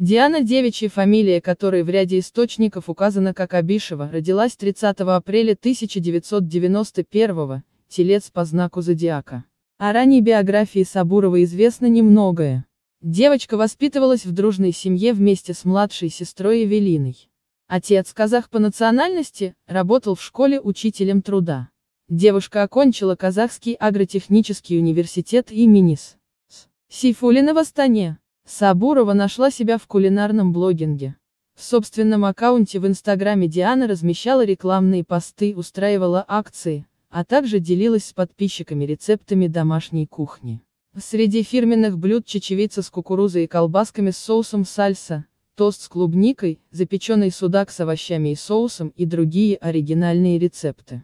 Диана девичья фамилия которой в ряде источников указана как Абишева, родилась 30 апреля 1991 телец по знаку зодиака. О ранней биографии Сабурова известно немногое. Девочка воспитывалась в дружной семье вместе с младшей сестрой Евелиной. Отец казах по национальности, работал в школе учителем труда. Девушка окончила Казахский агротехнический университет имени С. Сейфулина в Астане. Сабурова нашла себя в кулинарном блогинге. В собственном аккаунте в Инстаграме Диана размещала рекламные посты, устраивала акции, а также делилась с подписчиками рецептами домашней кухни. Среди фирменных блюд чечевица с кукурузой и колбасками с соусом сальса, тост с клубникой, запеченный судак с овощами и соусом и другие оригинальные рецепты.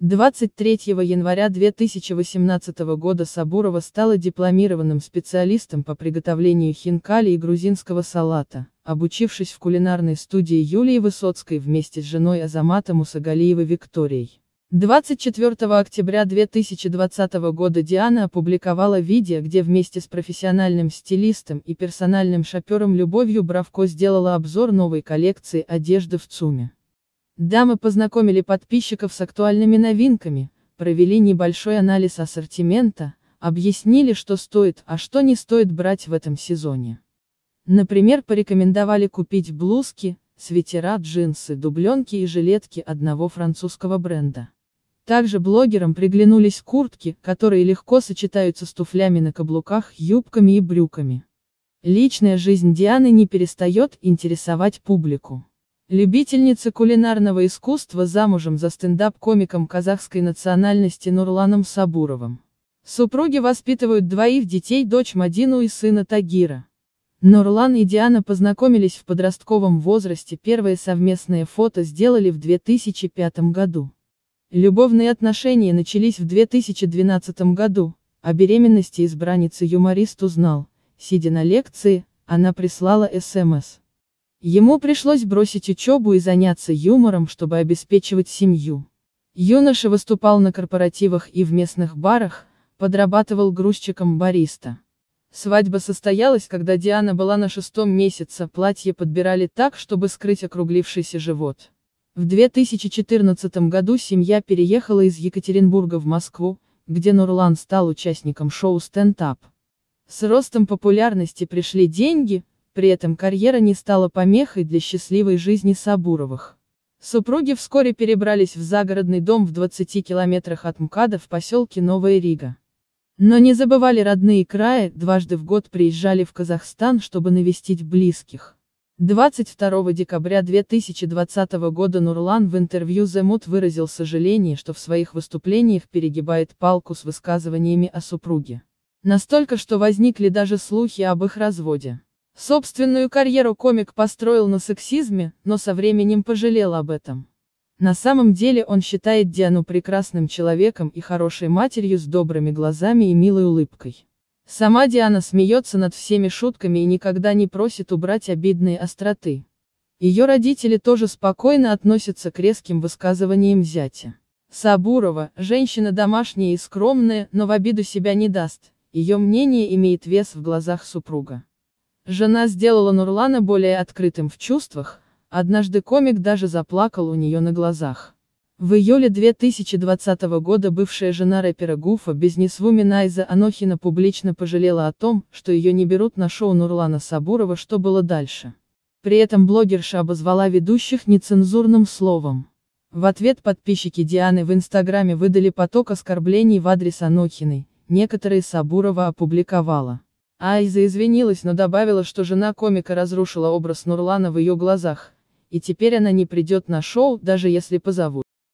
23 января 2018 года Сабурова стала дипломированным специалистом по приготовлению хинкали и грузинского салата, обучившись в кулинарной студии Юлии Высоцкой вместе с женой Азаматом Усагалиевой Викторией. 24 октября 2020 года Диана опубликовала видео, где вместе с профессиональным стилистом и персональным шопером Любовью Бравко сделала обзор новой коллекции одежды в ЦУМе. Дамы познакомили подписчиков с актуальными новинками, провели небольшой анализ ассортимента, объяснили, что стоит, а что не стоит брать в этом сезоне. Например, порекомендовали купить блузки, свитера, джинсы, дубленки и жилетки одного французского бренда. Также блогерам приглянулись куртки, которые легко сочетаются с туфлями на каблуках, юбками и брюками. Личная жизнь Дианы не перестает интересовать публику. Любительница кулинарного искусства замужем за стендап-комиком казахской национальности Нурланом Сабуровым. Супруги воспитывают двоих детей, дочь Мадину и сына Тагира. Нурлан и Диана познакомились в подростковом возрасте, первые совместные фото сделали в 2005 году. Любовные отношения начались в 2012 году, о беременности избранницы юморист узнал, сидя на лекции, она прислала СМС. Ему пришлось бросить учебу и заняться юмором, чтобы обеспечивать семью. Юноша выступал на корпоративах и в местных барах, подрабатывал грузчиком бариста. Свадьба состоялась, когда Диана была на шестом месяце, платье подбирали так, чтобы скрыть округлившийся живот. В 2014 году семья переехала из Екатеринбурга в Москву, где Нурлан стал участником шоу «Стендап». С ростом популярности пришли деньги – при этом карьера не стала помехой для счастливой жизни Сабуровых. Супруги вскоре перебрались в загородный дом в 20 километрах от МКАДа в поселке Новая Рига. Но не забывали родные края, дважды в год приезжали в Казахстан, чтобы навестить близких. 22 декабря 2020 года Нурлан в интервью The Mood выразил сожаление, что в своих выступлениях перегибает палку с высказываниями о супруге. Настолько, что возникли даже слухи об их разводе. Собственную карьеру комик построил на сексизме, но со временем пожалел об этом. На самом деле он считает Диану прекрасным человеком и хорошей матерью с добрыми глазами и милой улыбкой. Сама Диана смеется над всеми шутками и никогда не просит убрать обидные остроты. Ее родители тоже спокойно относятся к резким высказываниям зятя. Сабурова, женщина домашняя и скромная, но в обиду себя не даст, ее мнение имеет вес в глазах супруга. Жена сделала Нурлана более открытым в чувствах, однажды комик даже заплакал у нее на глазах. В июле 2020 года бывшая жена рэпера Гуфа бизнесвумен Айза Анохина публично пожалела о том, что ее не берут на шоу Нурлана Сабурова «Что было дальше?». При этом блогерша обозвала ведущих нецензурным словом. В ответ подписчики Дианы в Инстаграме выдали поток оскорблений в адрес Анохиной, некоторые Сабурова опубликовала. Айза извинилась, но добавила, что жена комика разрушила образ Нурлана в ее глазах, и теперь она не придет на шоу, даже если позовут.